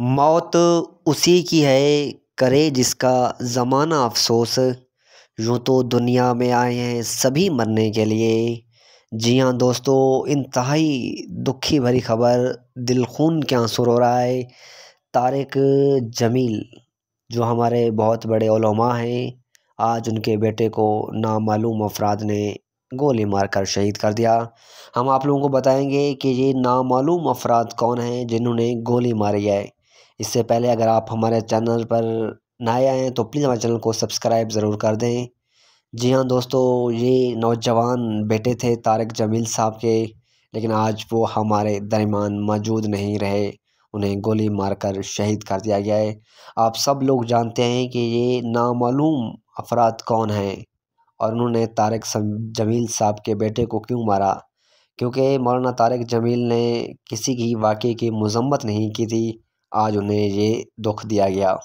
मौत उसी की है करे जिसका ज़माना अफ़सोस यूँ तो दुनिया में आए हैं सभी मरने के लिए जी हाँ दोस्तों इंतहाई दुखी भरी खबर दिल खून के आंसू रो रहा है तारिक जमील जो हमारे बहुत बड़े ओलमा हैं आज उनके बेटे को नामालूम अफराद ने गोली मारकर शहीद कर दिया हम आप लोगों को बताएंगे कि ये नामालूम अफराद कौन हैं जिन्होंने गोली मारी है इससे पहले अगर आप हमारे चैनल पर नए आए हैं तो प्लीज़ हमारे चैनल को सब्सक्राइब ज़रूर कर दें जी हाँ दोस्तों ये नौजवान बेटे थे तारक जमील साहब के लेकिन आज वो हमारे दरमियान मौजूद नहीं रहे उन्हें गोली मारकर शहीद कर दिया गया है आप सब लोग जानते हैं कि ये नामालूम अफराद कौन हैं और उन्होंने तारक जमील साहब के बेटे को क्यों मारा क्योंकि मौलाना तारक जमील ने किसी की वाक़े की मजम्मत नहीं की थी आज उन्हें ये दुख दिया गया